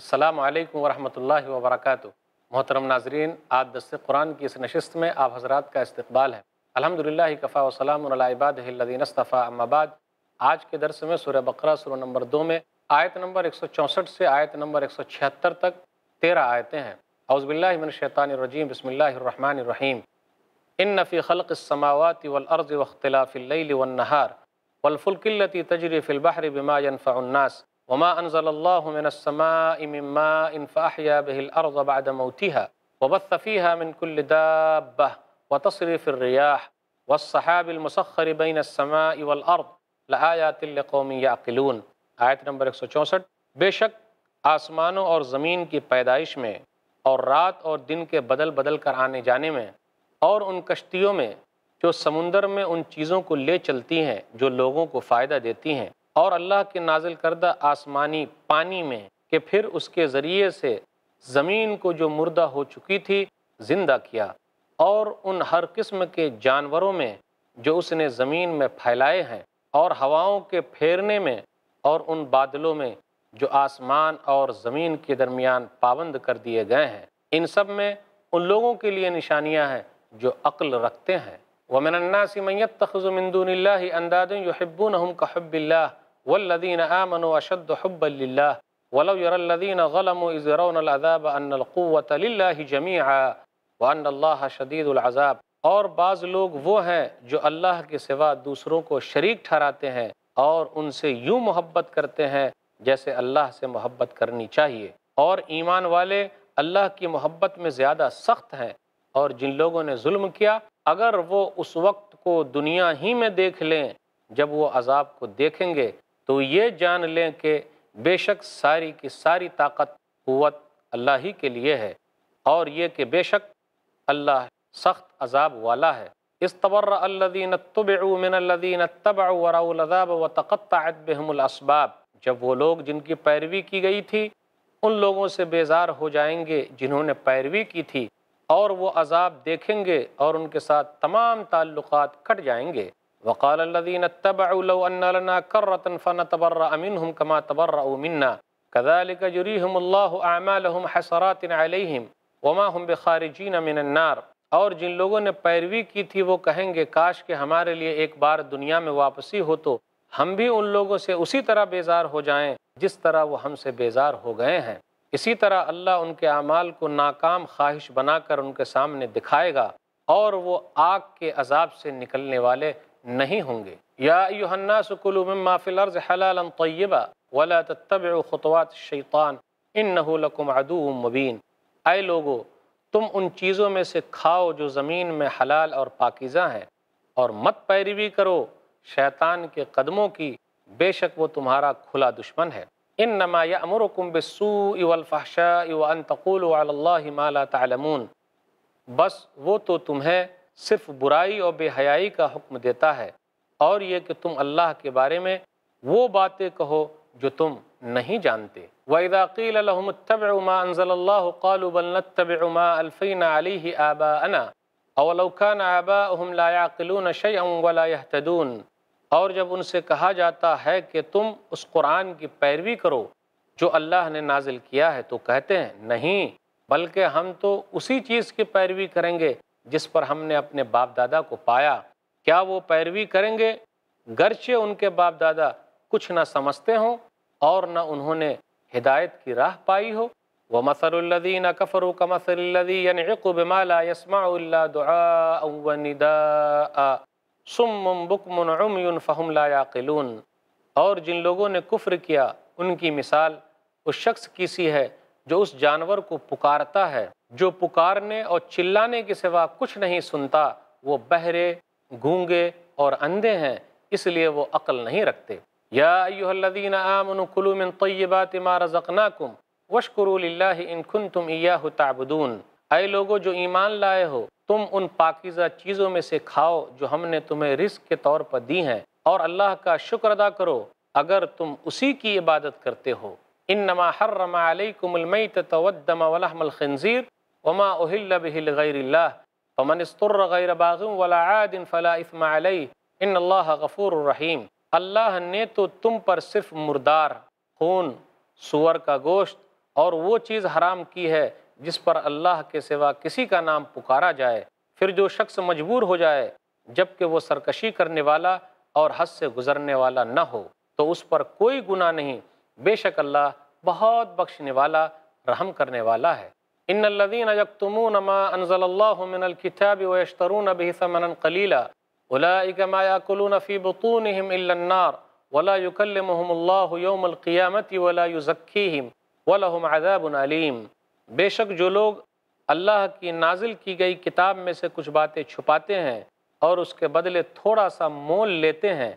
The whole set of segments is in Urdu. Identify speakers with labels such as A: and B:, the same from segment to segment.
A: السلام علیکم ورحمۃ اللہ وبرکاتہ محترم ناظرین آج دس قرآن کی اس نشست میں آپ حضرات کا استقبال ہے الحمد للہ کفاء وسلام اللہ اما بعد آج کے درس میں سورہ بقرہ سورہ نمبر دو میں آیت نمبر 164 سے آیت نمبر 176 تک تیرہ آیتیں ہیں باللہ من شیطان الرجیم بسم اللہ الرحمن الرحیم ان نفی خلق السماوات والارض واختلاف اللیل والنہار والفلک ولعرض تجری فی البحر بما ينفع الناس وما الله من السماء من ماء فاحيا به الارض بعد موتها وبث فيها من كل دابه وتصريف الرياح الریاح المسخر بين السماء والارض اولعربل قوم يعقلون آیت نمبر 164 بے شک آسمانوں اور زمین کی پیدائش میں اور رات اور دن کے بدل بدل کر آنے جانے میں اور ان کشتیوں میں جو سمندر میں ان چیزوں کو لے چلتی ہیں جو لوگوں کو فائدہ دیتی ہیں اور اللہ کے نازل کردہ آسمانی پانی میں کہ پھر اس کے ذریعے سے زمین کو جو مردہ ہو چکی تھی زندہ کیا اور ان ہر قسم کے جانوروں میں جو اس نے زمین میں پھیلائے ہیں اور ہواؤں کے پھیرنے میں اور ان بادلوں میں جو آسمان اور زمین کے درمیان پابند کر دیے گئے ہیں ان سب میں ان لوگوں کے لیے نشانیاں ہیں جو عقل رکھتے ہیں وَمِنَ النَّاسِ مَن يَتَّخِذُ مِن دُونِ اللَّهِ انداز يُحِبُّونَهُمْ كَحُبِّ اللَّهِ والذین آمنوا اشد حبا للہ ولو العذاب ان القوة للہ جميعا وان اللہ شدید العذاب اور بعض لوگ وہ ہیں جو اللہ کے سوا دوسروں کو شریک ٹھہراتے ہیں اور ان سے یوں محبت کرتے ہیں جیسے اللہ سے محبت کرنی چاہیے اور ایمان والے اللہ کی محبت میں زیادہ سخت ہیں اور جن لوگوں نے ظلم کیا اگر وہ اس وقت کو دنیا ہی میں دیکھ لیں جب وہ عذاب کو دیکھیں گے تو یہ جان لیں کہ بے شک ساری کی ساری طاقت قوت اللہ ہی کے لیے ہے اور یہ کہ بے شک اللہ سخت عذاب والا ہے استبر الذین اتبعوا من الذین اتبعوا اراء العذاب وتقطعت بهم الاسباب جب وہ لوگ جن کی پیروی کی گئی تھی ان لوگوں سے بیزار ہو جائیں گے جنہوں نے پیروی کی تھی اور وہ عذاب دیکھیں گے اور ان کے ساتھ تمام تعلقات کٹ جائیں گے وقال الذين اتبعوا لو ان لنا كره منهم كما منا كذلك يريهم الله اعمالهم حسرات عليهم وما هم بخارجين من النار اور جن لوگوں نے پیروی کی تھی وہ کہیں گے کاش کہ ہمارے لیے ایک بار دنیا میں واپسی ہو تو ہم بھی ان لوگوں سے اسی طرح بیزار ہو جائیں جس طرح وہ ہم سے بیزار ہو گئے ہیں اسی طرح اللہ ان کے اعمال کو ناکام خواہش بنا کر ان کے سامنے دکھائے گا اور وہ آگ کے عذاب سے نکلنے والے نہیں ہوں گے یا ایوہ الناس کلو مما فی الارض حلالا طیبا ولا تتبعوا خطوات الشیطان انہو لکم عدو مبین اے لوگو تم ان چیزوں میں سے کھاؤ جو زمین میں حلال اور پاکیزہ ہیں اور مت پیروی کرو شیطان کے قدموں کی بے شک وہ تمہارا کھلا دشمن ہے انما یامرکم بالسوء والفحشاء وان تقولوا علی اللہ ما لا تعلمون بس وہ تو تمہیں صرف برائی اور بے حیائی کا حکم دیتا ہے اور یہ کہ تم اللہ کے بارے میں وہ باتیں کہو جو تم نہیں جانتے وَإِذَا قِيلَ لَهُمُ اتَّبْعُ مَا أَنزَلَ اللَّهُ قَالُوا بَلْ نَتَّبْعُ مَا أَلْفَيْنَا عَلَيْهِ آبَاءَنَا اَوَلَوْ كَانَ عَبَاءُهُمْ لَا يَعْقِلُونَ شَيْئًا وَلَا يَحْتَدُونَ اور جب ان سے کہا جاتا ہے کہ تم اس قرآن کی پیروی کرو جو اللہ نے نازل کیا ہے تو کہتے ہیں نہیں بلکہ ہم تو اسی چیز کی پیروی کریں گے جس پر ہم نے اپنے باپ دادا کو پایا کیا وہ پیروی کریں گے گرچہ ان کے باپ دادا کچھ نہ سمجھتے ہوں اور نہ انہوں نے ہدایت کی راہ پائی ہو وہ مسر الدین کفر و کمسر اللہ یعنی فہم القلون اور جن لوگوں نے کفر کیا ان کی مثال اس شخص کی سی ہے جو اس جانور کو پکارتا ہے جو پکارنے اور چلانے کے سوا کچھ نہیں سنتا وہ بہرے گونگے اور اندھے ہیں اس لیے وہ عقل نہیں رکھتے یا الذین آمنوا کلو من طیبات ما رزقناکم قیبات للہ ان کنتم ایاہ تعبدون اے لوگو جو ایمان لائے ہو تم ان پاکیزہ چیزوں میں سے کھاؤ جو ہم نے تمہیں رزق کے طور پر دی ہیں اور اللہ کا شکر ادا کرو اگر تم اسی کی عبادت کرتے ہو انما حرم علیکم المیت والدم ولحم الخنزیر وما استر غير باغم ولا عاد فلا ان اللہ غفور الرحیم اللہ نے تو تم پر صرف مردار خون سور کا گوشت اور وہ چیز حرام کی ہے جس پر اللہ کے سوا کسی کا نام پکارا جائے پھر جو شخص مجبور ہو جائے جب کہ وہ سرکشی کرنے والا اور حد سے گزرنے والا نہ ہو تو اس پر کوئی گناہ نہیں بے شک اللہ بہت بخشنے والا رحم کرنے والا ہے ان الذين يكتمون ما انزل الله من الكتاب ويشترون به ثمنا قليلا اولئك ما ياكلون في بطونهم الا النار ولا يكلمهم الله يوم القيامه ولا يزكيهم ولهم عذاب اليم بے شک جو لوگ اللہ کی نازل کی گئی کتاب میں سے کچھ باتیں چھپاتے ہیں اور اس کے بدلے تھوڑا سا مول لیتے ہیں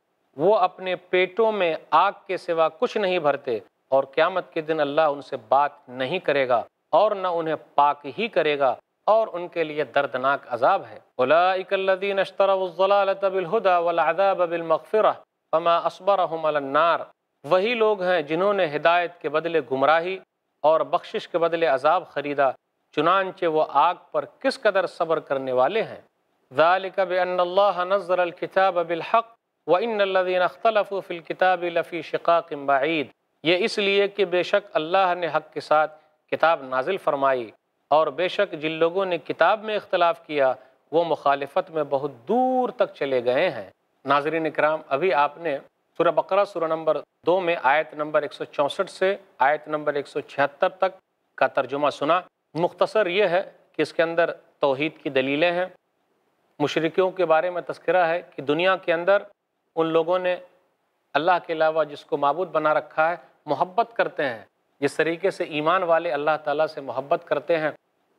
A: وہ اپنے پیٹوں میں آگ کے سوا کچھ نہیں بھرتے اور قیامت کے دن اللہ ان سے بات نہیں کرے گا اور نہ انہیں پاک ہی کرے گا اور ان کے لئے دردناک عذاب ہے اولئیک الذین اشتروا الظلالت بالہدہ والعذاب بالمغفرہ فما اصبرہم علی النار وہی لوگ ہیں جنہوں نے ہدایت کے بدلے گمراہی اور بخشش کے بدلے عذاب خریدا چنانچہ وہ آگ پر کس قدر صبر کرنے والے ہیں ذالک بئن اللہ نظر الكتاب بالحق وَإِنَّ الَّذِينَ اخْتَلَفُوا فِي الْكِتَابِ لَفِي شِقَاقٍ بَعِيدٍ یہ اس لیے کہ بے شک اللہ نے حق کے ساتھ کتاب نازل فرمائی اور بے شک جن لوگوں نے کتاب میں اختلاف کیا وہ مخالفت میں بہت دور تک چلے گئے ہیں ناظرین اکرام ابھی آپ نے سورہ بقرہ سورہ نمبر دو میں آیت نمبر ایک سو چونسٹھ سے آیت نمبر ایک سو چھہتر تک کا ترجمہ سنا مختصر یہ ہے کہ اس کے اندر توحید کی دلیلیں ہیں مشرقیوں کے بارے میں تذکرہ ہے کہ دنیا کے اندر ان لوگوں نے اللہ کے علاوہ جس کو معبود بنا رکھا ہے محبت کرتے ہیں جس طریقے سے ایمان والے اللہ تعالیٰ سے محبت کرتے ہیں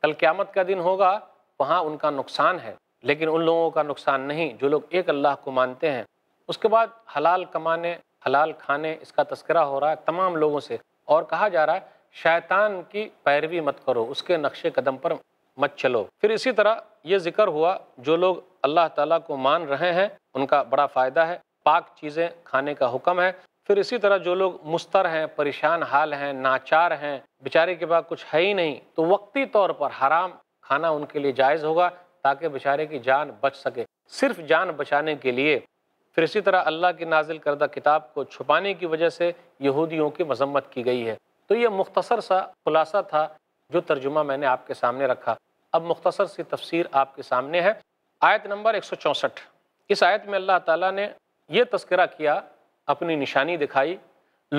A: کل قیامت کا دن ہوگا وہاں ان کا نقصان ہے لیکن ان لوگوں کا نقصان نہیں جو لوگ ایک اللہ کو مانتے ہیں اس کے بعد حلال کمانے حلال کھانے اس کا تذکرہ ہو رہا ہے تمام لوگوں سے اور کہا جا رہا ہے شیطان کی پیروی مت کرو اس کے نقش قدم پر مت چلو پھر اسی طرح یہ ذکر ہوا جو لوگ اللہ تعالیٰ کو مان رہے ہیں ان کا بڑا فائدہ ہے پاک چیزیں کھانے کا حکم ہے پھر اسی طرح جو لوگ مستر ہیں پریشان حال ہیں ناچار ہیں بیچارے کے بعد کچھ ہے ہی نہیں تو وقتی طور پر حرام کھانا ان کے لیے جائز ہوگا تاکہ بیچارے کی جان بچ سکے صرف جان بچانے کے لیے پھر اسی طرح اللہ کی نازل کردہ کتاب کو چھپانے کی وجہ سے یہودیوں کی مذمت کی گئی ہے تو یہ مختصر سا خلاصہ تھا جو ترجمہ میں نے آپ کے سامنے رکھا اب مختصر سی تفسیر آپ کے سامنے ہے آیت نمبر 164 اس آیت میں اللہ تعالیٰ نے یہ تذکرہ کیا اپنی نشانی دکھائی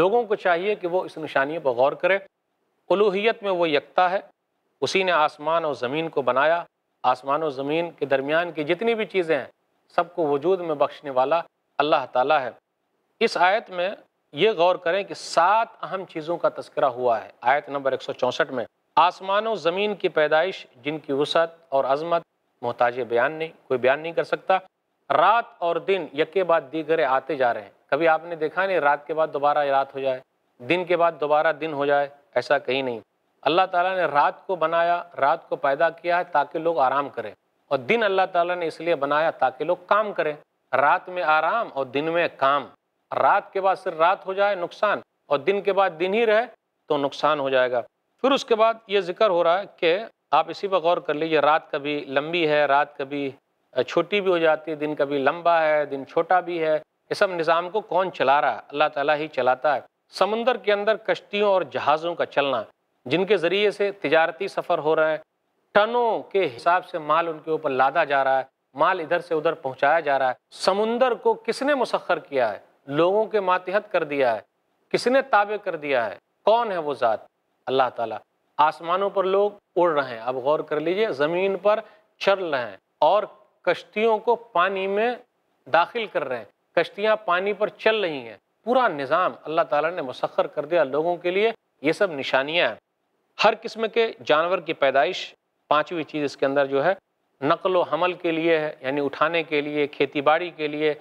A: لوگوں کو چاہیے کہ وہ اس نشانی پر غور کرے الوحیت میں وہ یکتا ہے اسی نے آسمان اور زمین کو بنایا آسمان و زمین کے درمیان کی جتنی بھی چیزیں ہیں سب کو وجود میں بخشنے والا اللہ تعالیٰ ہے اس آیت میں یہ غور کریں کہ سات اہم چیزوں کا تذکرہ ہوا ہے آیت نمبر 164 میں آسمان و زمین کی پیدائش جن کی وسعت اور عظمت محتاج بیان نہیں کوئی بیان نہیں کر سکتا رات اور دن یکے بعد دیگرے آتے جا رہے ہیں کبھی آپ نے دیکھا نہیں رات کے بعد دوبارہ رات ہو جائے دن کے بعد دوبارہ دن ہو جائے ایسا کہیں نہیں اللہ تعالیٰ نے رات کو بنایا رات کو پیدا کیا ہے تاکہ لوگ آرام کریں اور دن اللہ تعالیٰ نے اس لیے بنایا تاکہ لوگ کام کریں رات میں آرام اور دن میں کام رات کے بعد صرف رات ہو جائے نقصان اور دن کے بعد دن ہی رہے تو نقصان ہو جائے گا پھر اس کے بعد یہ ذکر ہو رہا ہے کہ آپ اسی پر غور کر لیجیے رات کبھی لمبی ہے رات کبھی چھوٹی بھی ہو جاتی ہے دن کبھی لمبا ہے دن چھوٹا بھی ہے یہ سب نظام کو کون چلا رہا ہے اللہ تعالیٰ ہی چلاتا ہے سمندر کے اندر کشتیوں اور جہازوں کا چلنا جن کے ذریعے سے تجارتی سفر ہو رہے ہیں ٹنوں کے حساب سے مال ان کے اوپر لادا جا رہا ہے مال ادھر سے ادھر پہنچایا جا رہا ہے سمندر کو کس نے مسخر کیا ہے لوگوں کے ماتحت کر دیا ہے کس نے تابع کر دیا ہے کون ہے وہ ذات اللہ تعالیٰ آسمانوں پر لوگ اڑ رہے ہیں اب غور کر لیجئے زمین پر چل رہے ہیں اور کشتیوں کو پانی میں داخل کر رہے ہیں کشتیاں پانی پر چل رہی ہیں پورا نظام اللہ تعالیٰ نے مسخر کر دیا لوگوں کے لیے یہ سب نشانیاں ہیں ہر قسم کے جانور کی پیدائش پانچویں چیز اس کے اندر جو ہے نقل و حمل کے لیے ہے یعنی اٹھانے کے لیے کھیتی باڑی کے لیے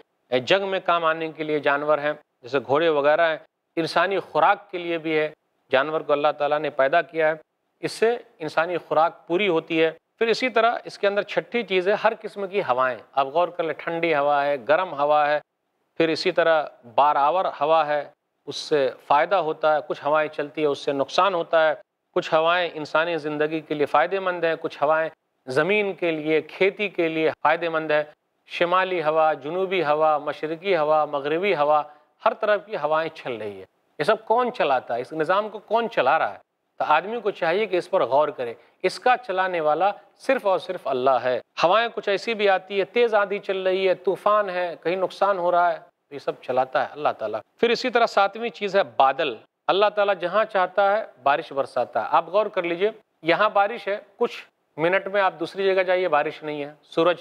A: جنگ میں کام آنے کے لیے جانور ہیں جیسے گھوڑے وغیرہ ہیں انسانی خوراک کے لیے بھی ہے جانور کو اللہ تعالیٰ نے پیدا کیا ہے اس سے انسانی خوراک پوری ہوتی ہے پھر اسی طرح اس کے اندر چھٹی چیز ہے ہر قسم کی ہوائیں آپ غور کر لیں ٹھنڈی ہوا ہے گرم ہوا ہے پھر اسی طرح آور ہوا ہے اس سے فائدہ ہوتا ہے کچھ ہوائیں چلتی ہے اس سے نقصان ہوتا ہے کچھ ہوائیں انسانی زندگی کے لیے فائدہ مند ہیں کچھ ہوائیں زمین کے لیے کھیتی کے لیے فائدہ مند ہے شمالی ہوا جنوبی ہوا مشرقی ہوا مغربی ہوا ہر طرف کی ہوائیں چل رہی ہے یہ سب کون چلاتا ہے اس نظام کو کون چلا رہا ہے تو آدمی کو چاہیے کہ اس پر غور کرے اس کا چلانے والا صرف اور صرف اللہ ہے ہوائیں کچھ ایسی بھی آتی ہے تیز آندھی چل رہی ہے طوفان ہے کہیں نقصان ہو رہا ہے یہ سب چلاتا ہے اللہ تعالیٰ پھر اسی طرح ساتویں چیز ہے بادل اللہ تعالیٰ جہاں چاہتا ہے بارش برساتا ہے آپ غور کر لیجئے یہاں بارش ہے کچھ منٹ میں آپ دوسری جگہ جائیے بارش نہیں ہے سورج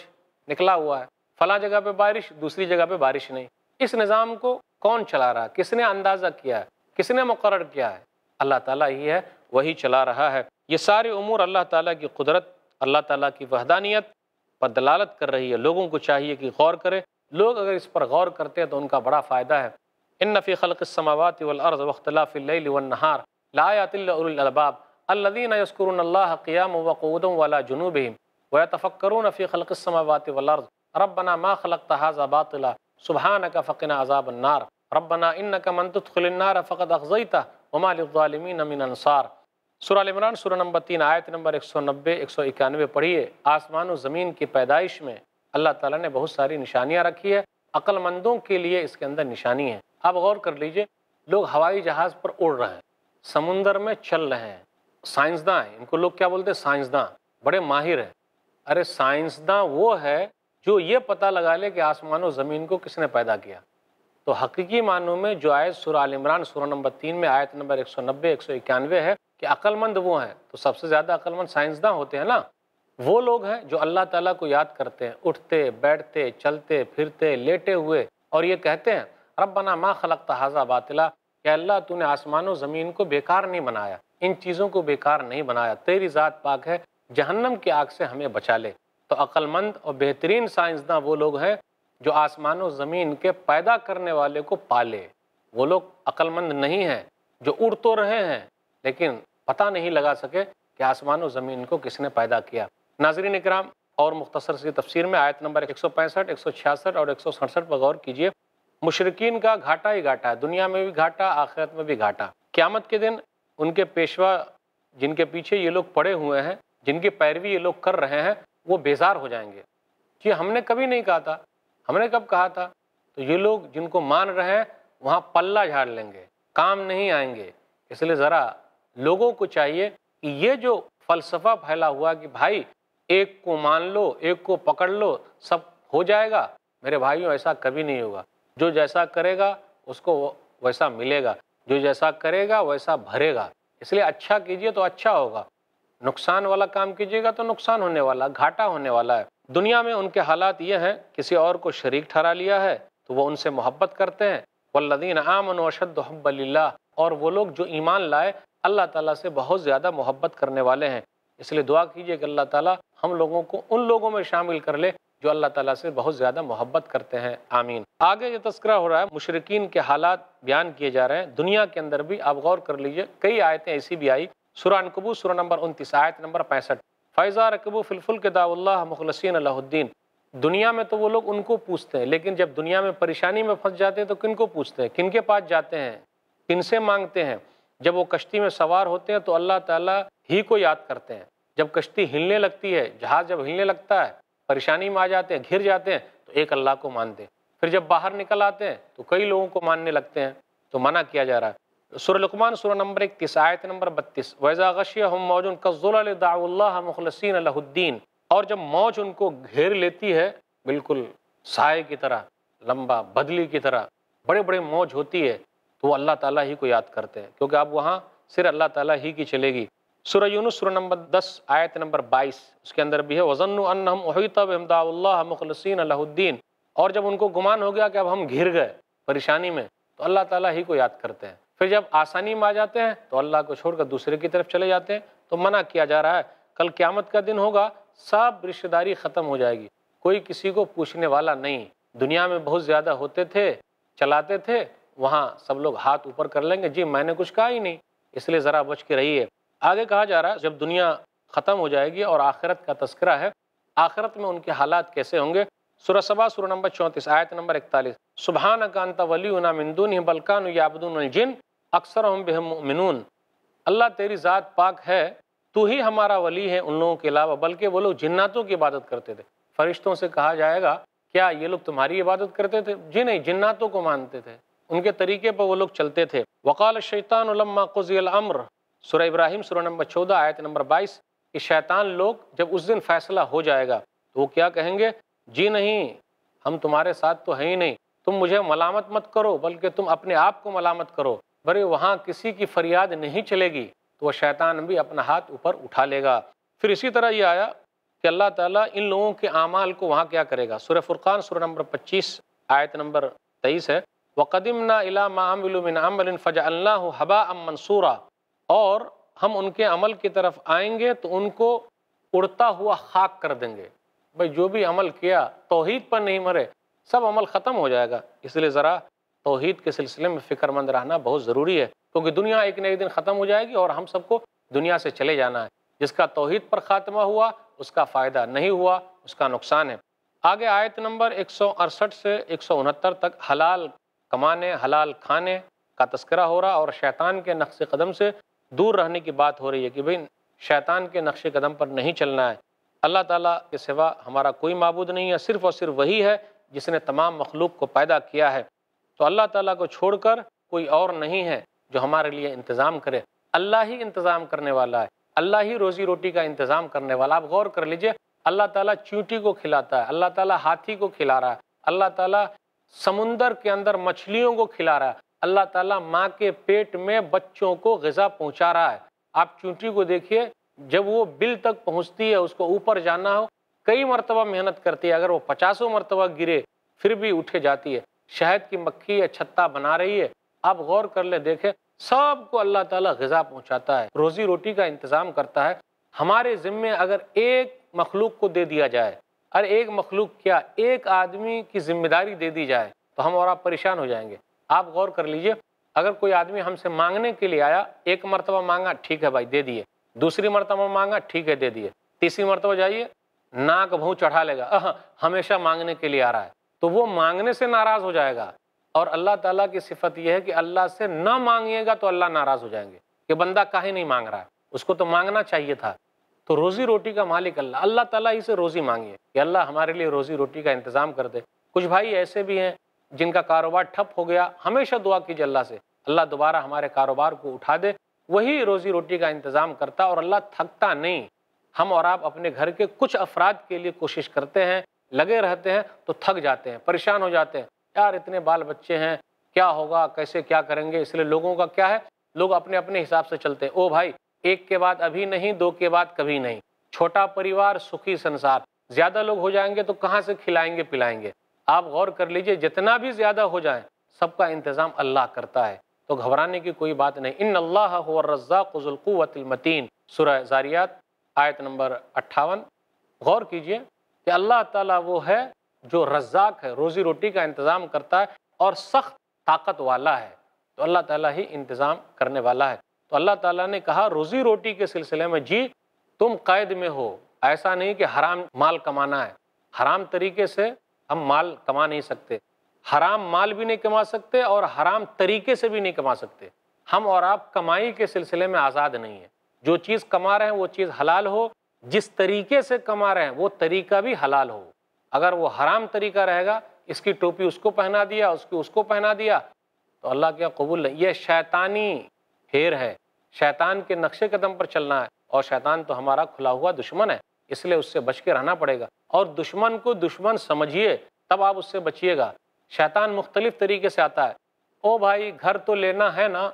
A: نکلا ہوا ہے فلاں جگہ پہ بارش دوسری جگہ پہ بارش نہیں اس نظام کو کون چلا رہا ہے کس نے اندازہ کیا ہے کس نے مقرر کیا ہے اللہ تعالیٰ ہی ہے وہی چلا رہا ہے یہ سارے امور اللہ تعالیٰ کی قدرت اللہ تعالیٰ کی وحدانیت پر دلالت کر رہی ہے لوگوں کو چاہیے کہ غور کریں لوگ اگر اس پر غور کرتے ہیں تو ان کا بڑا فائدہ ہے ان نفی خلق السماوات والارض واختلاف اللیل والنہار لا آیات اللہ اولی الالباب الذین یذکرون اللہ قیام و قعودا ولا جنوبہم ویتفکرون فی خلق السماوات والارض ربنا ما خلقت هذا باطلا سبحانك فقنا عذاب النار ربنا انك من تدخل النار فقد اخزيته وما للظالمين من انصار سورہ عمران سورہ نمبر تین آیت نمبر ایک سو نبے ایک سو اکیانوے پڑھیے آسمان و زمین کی پیدائش میں اللہ تعالیٰ نے بہت ساری نشانیاں رکھی ہے مندوں کے لیے اس کے اندر نشانی ہے آپ غور کر لیجئے لوگ ہوائی جہاز پر اڑ رہے ہیں سمندر میں چل رہے ہیں سائنسداں ہیں ان کو لوگ کیا بولتے ہیں سائنسداں بڑے ماہر ہیں ارے سائنسداں وہ ہے جو یہ پتہ لگا لے کہ آسمان و زمین کو کس نے پیدا کیا تو حقیقی معنوں میں جو آیت سورہ عمران سورہ نمبر تین میں آیت نمبر ایک سو نبے ایک سو اکیانوے ہے کہ عقل مند وہ ہیں تو سب سے زیادہ عقل مند سائنسداں ہوتے ہیں نا وہ لوگ ہیں جو اللہ تعالیٰ کو یاد کرتے ہیں اٹھتے بیٹھتے چلتے پھرتے لیٹے ہوئے اور یہ کہتے ہیں رب بنا ماہ خلق تحضہ باتلا کہ اللہ تو نے آسمان و زمین کو بیکار نہیں بنایا ان چیزوں کو بیکار نہیں بنایا تیری ذات پاک ہے جہنم کی آگ سے ہمیں بچا لے تو عقل مند اور بہترین سائنسداں وہ لوگ ہیں جو آسمان و زمین کے پیدا کرنے والے کو پالے وہ لوگ عقل مند نہیں ہیں جو اڑ تو رہے ہیں لیکن پتہ نہیں لگا سکے کہ آسمان و زمین کو کس نے پیدا کیا ناظرین اکرام اور مختصر سی تفسیر میں آیت نمبر 165, 166 اور 167 پر غور کیجیے مشرقین کا گھاٹا ہی گھاٹا ہے دنیا میں بھی گھاٹا آخرت میں بھی گھاٹا قیامت کے دن ان کے پیشوا جن کے پیچھے یہ لوگ پڑے ہوئے ہیں جن کی پیروی یہ لوگ کر رہے ہیں وہ بیزار ہو جائیں گے یہ جی ہم نے کبھی نہیں کہا تھا ہم نے کب کہا تھا تو یہ لوگ جن کو مان رہے ہیں وہاں پلہ جھاڑ لیں گے کام نہیں آئیں گے اس لیے ذرا لوگوں کو چاہیے کہ یہ جو فلسفہ پھیلا ہوا کہ بھائی ایک کو مان لو ایک کو پکڑ لو سب ہو جائے گا میرے بھائیوں ایسا کبھی نہیں ہوگا جو جیسا کرے گا اس کو ویسا ملے گا جو جیسا کرے گا ویسا بھرے گا اس لیے اچھا کیجئے تو اچھا ہوگا نقصان والا کام کیجئے گا تو نقصان ہونے والا گھاٹا ہونے والا ہے دنیا میں ان کے حالات یہ ہیں کسی اور کو شریک ٹھہرا لیا ہے تو وہ ان سے محبت کرتے ہیں والذین آمنوا اشد حب اللہ اور وہ لوگ جو ایمان لائے اللہ تعالیٰ سے بہت زیادہ محبت کرنے والے ہیں اس لیے دعا کیجئے کہ اللہ تعالیٰ ہم لوگوں کو ان لوگوں میں شامل کر لے جو اللہ تعالیٰ سے بہت زیادہ محبت کرتے ہیں آمین آگے یہ تذکرہ ہو رہا ہے مشرقین کے حالات بیان کیے جا رہے ہیں دنیا کے اندر بھی آپ غور کر لیجئے کئی آیتیں ایسی بھی آئی سورہ انکبو سورہ نمبر انتیس آیت نمبر پینسٹھ فائضہ رقبو کے دا اللہ مخلصین اللہ الدین دنیا میں تو وہ لوگ ان کو پوچھتے ہیں لیکن جب دنیا میں پریشانی میں پھنس جاتے ہیں تو کن کو پوچھتے ہیں کن کے پاس جاتے ہیں کن سے مانگتے ہیں جب وہ کشتی میں سوار ہوتے ہیں تو اللہ تعالیٰ ہی کو یاد کرتے ہیں جب کشتی ہلنے لگتی ہے جہاز جب ہلنے لگتا ہے پریشانی میں آ جاتے ہیں گھر جاتے ہیں تو ایک اللہ کو مانتے ہیں پھر جب باہر نکل آتے ہیں تو کئی لوگوں کو ماننے لگتے ہیں تو منع کیا جا رہا ہے سر لکمان سورہ نمبر اکتیس آیت نمبر بتیس ویزا غشی ہم موجن قزول قصول اللہ مخلصین اللہ الدین اور جب موج ان کو گھیر لیتی ہے بالکل سائے کی طرح لمبا بدلی کی طرح بڑے بڑے موج ہوتی ہے تو وہ اللہ تعالیٰ ہی کو یاد کرتے ہیں کیونکہ اب وہاں صرف اللہ تعالیٰ ہی کی چلے گی سورہ یونس سورہ نمبر دس آیت نمبر بائیس اس کے اندر بھی ہے وضن عہیطمتا مخلسین اللہ الدین اور جب ان کو گمان ہو گیا کہ اب ہم گھر گئے پریشانی میں تو اللہ تعالیٰ ہی کو یاد کرتے ہیں پھر جب آسانی میں آ جاتے ہیں تو اللہ کو چھوڑ کر دوسرے کی طرف چلے جاتے ہیں تو منع کیا جا رہا ہے کل قیامت کا دن ہوگا سب رشتہ داری ختم ہو جائے گی کوئی کسی کو پوچھنے والا نہیں دنیا میں بہت زیادہ ہوتے تھے چلاتے تھے وہاں سب لوگ ہاتھ اوپر کر لیں گے جی میں نے کچھ کہا ہی نہیں اس لیے ذرا بچ کے رہی ہے آگے کہا جا رہا ہے جب دنیا ختم ہو جائے گی اور آخرت کا تذکرہ ہے آخرت میں ان کے حالات کیسے ہوں گے سورہ سبا سورہ نمبر چونتیس آیت نمبر اکتالیس سبحان نا کانتا ولی ان نامدون بلکان یابدون الجن اکثر ہم بہم مؤمنون اللہ تیری ذات پاک ہے تو ہی ہمارا ولی ہے ان لوگوں کے علاوہ بلکہ وہ لوگ جناتوں کی عبادت کرتے تھے فرشتوں سے کہا جائے گا کیا یہ لوگ تمہاری عبادت کرتے تھے جی نہیں جناتوں کو مانتے تھے ان کے طریقے پر وہ لوگ چلتے تھے وقال شیطان لما قزی الامر سورہ ابراہیم سورہ نمبر چودہ آیت نمبر بائیس کہ شیطان لوگ جب اس دن فیصلہ ہو جائے گا تو وہ کیا کہیں گے جی نہیں ہم تمہارے ساتھ تو ہیں ہی نہیں تم مجھے ملامت مت کرو بلکہ تم اپنے آپ کو ملامت کرو بھرے وہاں کسی کی فریاد نہیں چلے گی تو وہ شیطان بھی اپنا ہاتھ اوپر اٹھا لے گا پھر اسی طرح یہ آیا کہ اللہ تعالیٰ ان لوگوں کے اعمال کو وہاں کیا کرے گا سورہ فرقان سورہ نمبر پچیس آیت نمبر تیئیس ہے وقدمنا قدیم نہ علامہ عام بلومن عام بل فج اللہ حبا ام منصورہ اور ہم ان کے عمل کی طرف آئیں گے تو ان کو اڑتا ہوا خاک کر دیں گے بھائی جو بھی عمل کیا توحید پر نہیں مرے سب عمل ختم ہو جائے گا اس لیے ذرا توحید کے سلسلے میں فکر مند رہنا بہت ضروری ہے کیونکہ دنیا ایک نئے دن ختم ہو جائے گی اور ہم سب کو دنیا سے چلے جانا ہے جس کا توحید پر خاتمہ ہوا اس کا فائدہ نہیں ہوا اس کا نقصان ہے آگے آیت نمبر 168 سے 169 تک حلال کمانے حلال کھانے کا تذکرہ ہو رہا اور شیطان کے نقش قدم سے دور رہنے کی بات ہو رہی ہے کہ بھئی شیطان کے نقش قدم پر نہیں چلنا ہے اللہ تعالیٰ کے سوا ہمارا کوئی معبود نہیں ہے صرف اور صرف وہی ہے جس نے تمام مخلوق کو پیدا کیا ہے تو اللہ تعالیٰ کو چھوڑ کر کوئی اور نہیں ہے جو ہمارے لیے انتظام کرے اللہ ہی انتظام کرنے والا ہے اللہ ہی روزی روٹی کا انتظام کرنے والا آپ غور کر لیجئے اللہ تعالیٰ چونٹی کو کھلاتا ہے اللہ تعالیٰ ہاتھی کو کھلا رہا ہے اللہ تعالیٰ سمندر کے اندر مچھلیوں کو کھلا رہا ہے اللہ تعالیٰ ماں کے پیٹ میں بچوں کو غذا پہنچا رہا ہے آپ چونٹی کو دیکھیے جب وہ بل تک پہنچتی ہے اس کو اوپر جانا ہو کئی مرتبہ محنت کرتی ہے اگر وہ پچاسوں مرتبہ گرے پھر بھی اٹھے جاتی ہے شہد کی مکھی یا چھتہ بنا رہی ہے آپ غور کر لیں دیکھیں سب کو اللہ تعالیٰ غذا پہنچاتا ہے روزی روٹی کا انتظام کرتا ہے ہمارے ذمے اگر ایک مخلوق کو دے دیا جائے ارے ایک مخلوق کیا ایک آدمی کی ذمہ داری دے دی جائے تو ہم اور آپ پریشان ہو جائیں گے آپ غور کر لیجئے اگر کوئی آدمی ہم سے مانگنے کے لیے آیا ایک مرتبہ مانگا ٹھیک ہے بھائی دے دیے دوسری مرتبہ مانگا ٹھیک ہے دے دیے تیسری مرتبہ جائیے ناک بھو چڑھا لے گا ہمیشہ مانگنے کے لیے آ رہا ہے تو وہ مانگنے سے ناراض ہو جائے گا اور اللہ تعالیٰ کی صفت یہ ہے کہ اللہ سے نہ مانگیے گا تو اللہ ناراض ہو جائیں گے کہ بندہ کہیں نہیں مانگ رہا ہے اس کو تو مانگنا چاہیے تھا تو روزی روٹی کا مالک اللہ اللہ تعالیٰ ہی سے روزی مانگیے کہ اللہ ہمارے لیے روزی روٹی کا انتظام کر دے کچھ بھائی ایسے بھی ہیں جن کا کاروبار ٹھپ ہو گیا ہمیشہ دعا کیجیے اللہ سے اللہ دوبارہ ہمارے کاروبار کو اٹھا دے وہی روزی روٹی کا انتظام کرتا اور اللہ تھکتا نہیں ہم اور آپ اپنے گھر کے کچھ افراد کے لیے کوشش کرتے ہیں لگے رہتے ہیں تو تھک جاتے ہیں پریشان ہو جاتے ہیں یار اتنے بال بچے ہیں کیا ہوگا کیسے کیا کریں گے اس لیے لوگوں کا کیا ہے لوگ اپنے اپنے حساب سے چلتے ہیں او بھائی ایک کے بعد ابھی نہیں دو کے بعد کبھی نہیں چھوٹا پریوار سکھی سنسار زیادہ لوگ ہو جائیں گے تو کہاں سے کھلائیں گے پلائیں گے آپ غور کر لیجئے جتنا بھی زیادہ ہو جائیں سب کا انتظام اللہ کرتا ہے تو گھبرانے کی کوئی بات نہیں ان اللہ هو الرزاق ذو القوط المتین سورہ زاریات آیت نمبر اٹھاون غور کیجئے کہ اللہ تعالیٰ وہ ہے جو رزاق ہے روزی روٹی کا انتظام کرتا ہے اور سخت طاقت والا ہے تو اللہ تعالیٰ ہی انتظام کرنے والا ہے تو اللہ تعالیٰ نے کہا روزی روٹی کے سلسلے میں جی تم قید میں ہو ایسا نہیں کہ حرام مال کمانا ہے حرام طریقے سے ہم مال کما نہیں سکتے حرام مال بھی نہیں کما سکتے اور حرام طریقے سے بھی نہیں کما سکتے ہم اور آپ کمائی کے سلسلے میں آزاد نہیں ہیں جو چیز کما رہے ہیں وہ چیز حلال ہو جس طریقے سے کما رہے ہیں وہ طریقہ بھی حلال ہو اگر وہ حرام طریقہ رہے گا اس کی ٹوپی اس کو پہنا دیا اس کی اس کو پہنا دیا تو اللہ کیا قبول نہیں یہ شیطانی پھیر ہے شیطان کے نقشے قدم پر چلنا ہے اور شیطان تو ہمارا کھلا ہوا دشمن ہے اس لیے اس سے بچ کے رہنا پڑے گا اور دشمن کو دشمن سمجھیے تب آپ اس سے بچیے گا شیطان مختلف طریقے سے آتا ہے او بھائی گھر تو لینا ہے نا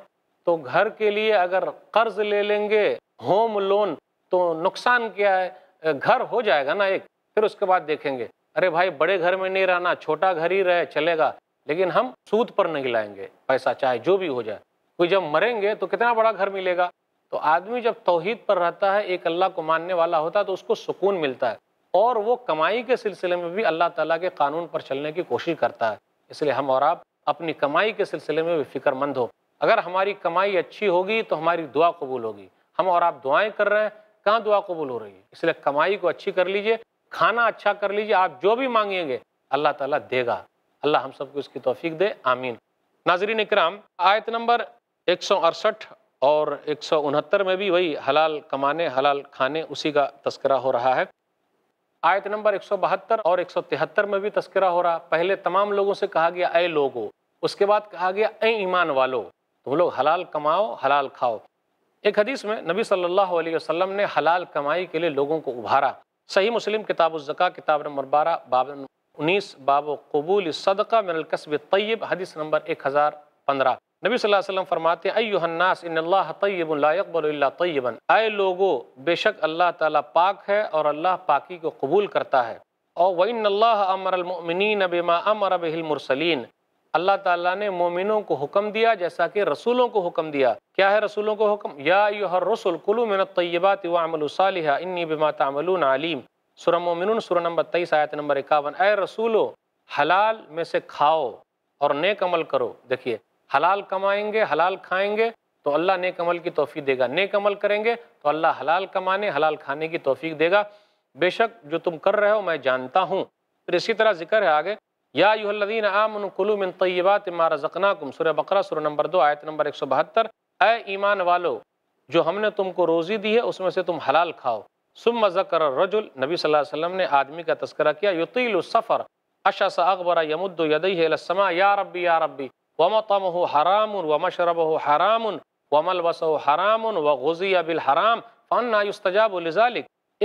A: تو گھر کے لیے اگر قرض لے لیں گے ہوم لون تو نقصان کیا ہے گھر ہو جائے گا نا ایک پھر اس کے بعد دیکھیں گے ارے بھائی بڑے گھر میں نہیں رہنا چھوٹا گھر ہی رہے چلے گا لیکن ہم سود پر نہیں لائیں گے پیسہ چاہے جو بھی ہو جائے کوئی جب مریں گے تو کتنا بڑا گھر ملے گا تو آدمی جب توحید پر رہتا ہے ایک اللہ کو ماننے والا ہوتا ہے تو اس کو سکون ملتا ہے اور وہ کمائی کے سلسلے میں بھی اللہ تعالیٰ کے قانون پر چلنے کی کوشش کرتا ہے اس لیے ہم اور آپ اپنی کمائی کے سلسلے میں بھی فکر مند ہو اگر ہماری کمائی اچھی ہوگی تو ہماری دعا قبول ہوگی ہم اور آپ دعائیں کر رہے ہیں کہاں دعا قبول ہو رہی ہے اس لیے کمائی کو اچھی کر لیجیے کھانا اچھا کر لیجیے آپ جو بھی مانگیں گے اللہ تعالیٰ دے گا اللہ ہم سب کو اس کی توفیق دے آمین ناظرین اکرام آیت نمبر ایک سو اڑسٹھ اور ایک سو انہتر میں بھی وہی حلال کمانے حلال کھانے اسی کا تذکرہ ہو رہا ہے آیت نمبر ایک سو بہتر اور ایک سو تہتر میں بھی تذکرہ ہو رہا پہلے تمام لوگوں سے کہا گیا اے لوگو اس کے بعد کہا گیا اے ایمان والو تم لوگ حلال کماؤ حلال کھاؤ ایک حدیث میں نبی صلی اللہ علیہ وسلم نے حلال کمائی کے لیے لوگوں کو ابھارا صحیح مسلم کتاب الزکا کتاب نمبر بارہ باب انیس باب و قبول صدقہ من القصب طیب حدیث نمبر ایک ہزار پندرہ نبی صلی اللہ علیہ وسلم ہیں ایوہ الناس ان اللہ طیب لا الا طیبا اے لوگو بے شک اللہ تعالیٰ پاک ہے اور اللہ پاکی کو قبول کرتا ہے اور وَإِنَّ اللَّهَ أَمَرَ أَمَرَ الْمُؤْمِنِينَ بِمَا بِهِ الْمُرْسَلِينَ اللہ تعالیٰ نے مومنوں کو حکم دیا جیسا کہ رسولوں کو حکم دیا کیا ہے رسولوں کو حکم یا ایوہ کلو الطیبات وعمل صالحہ انی بما تعملون علیم سورہ مومنون سورہ نمبر 23 آیت نمبر اکاون اے رسولو حلال میں سے کھاؤ اور نیک عمل کرو دیکھیے حلال کمائیں گے حلال کھائیں گے تو اللہ نیک عمل کی توفیق دے گا نیک عمل کریں گے تو اللہ حلال کمانے حلال کھانے کی توفیق دے گا بے شک جو تم کر رہے ہو میں جانتا ہوں پھر اسی طرح ذکر ہے آگے یا ایوہ الذین آمن کلو من طیبات ما رزقناکم سورہ بقرہ سورہ نمبر دو آیت نمبر ایک سو بہتر اے ایمان والو جو ہم نے تم کو روزی دی ہے اس میں سے تم حلال کھاؤ سم ذکر الرجل نبی صلی اللہ علیہ وسلم نے آدمی کا تذکرہ کیا یطیل السفر سفر اغبر یمد یمدو یدعی السماء یا ربی یا ربی و ہو حرام حرامن و مشرب حرام حرامن و ہو حرام ان و ابل حرام فن آیوستجاب و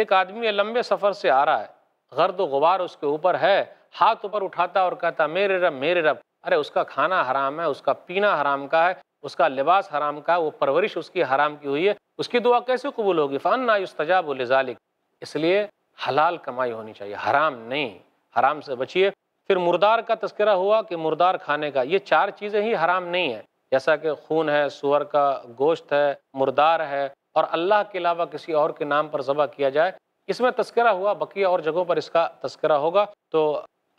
A: ایک آدمی لمبے سفر سے آ رہا ہے غرد و غبار اس کے اوپر ہے ہاتھ اوپر اٹھاتا اور کہتا میرے رب میرے رب ارے اس کا کھانا حرام ہے اس کا پینا حرام کا ہے اس کا لباس حرام کا ہے وہ پرورش اس کی حرام کی ہوئی ہے اس کی دعا کیسے قبول ہوگی فن آیوستاب لزالک اس لیے حلال کمائی ہونی چاہیے حرام نہیں حرام سے بچیے پھر مردار کا تذکرہ ہوا کہ مردار کھانے کا یہ چار چیزیں ہی حرام نہیں ہیں جیسا کہ خون ہے سور کا گوشت ہے مردار ہے اور اللہ کے علاوہ کسی اور کے نام پر ذبح کیا جائے اس میں تذکرہ ہوا بقیہ اور جگہوں پر اس کا تذکرہ ہوگا تو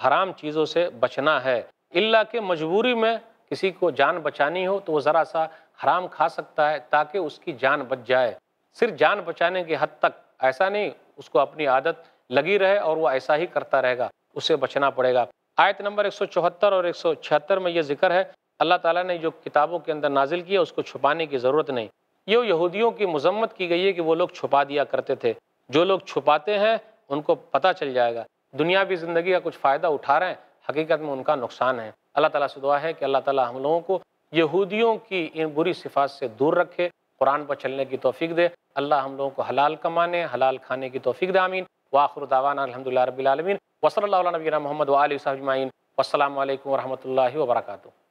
A: حرام چیزوں سے بچنا ہے اللہ کے مجبوری میں کسی کو جان بچانی ہو تو وہ ذرا سا حرام کھا سکتا ہے تاکہ اس کی جان بچ جائے صرف جان بچانے کی حد تک ایسا نہیں اس کو اپنی عادت لگی رہے اور وہ ایسا ہی کرتا رہے گا اس سے بچنا پڑے گا آیت نمبر 174 اور 176 میں یہ ذکر ہے اللہ تعالیٰ نے جو کتابوں کے اندر نازل کیا اس کو چھپانے کی ضرورت نہیں یہ یہودیوں کی مذمت کی گئی ہے کہ وہ لوگ چھپا دیا کرتے تھے جو لوگ چھپاتے ہیں ان کو پتہ چل جائے گا دنیاوی زندگی کا کچھ فائدہ اٹھا رہے ہیں حقیقت میں ان کا نقصان ہے اللہ تعالیٰ سے دعا ہے کہ اللہ تعالیٰ ہم لوگوں کو یہودیوں کی ان بری صفات سے دور رکھے قرآن پر چلنے کی توفیق دے اللہ ہم لوگوں کو حلال کمانے حلال کھانے کی توفیق دے آمین واخر دعوانا الحمدللہ رب العالمین وصلی اللہ علیہ نبینا محمد علیہ صاحب عین السلام علیکم ورحمۃ اللہ وبرکاتہ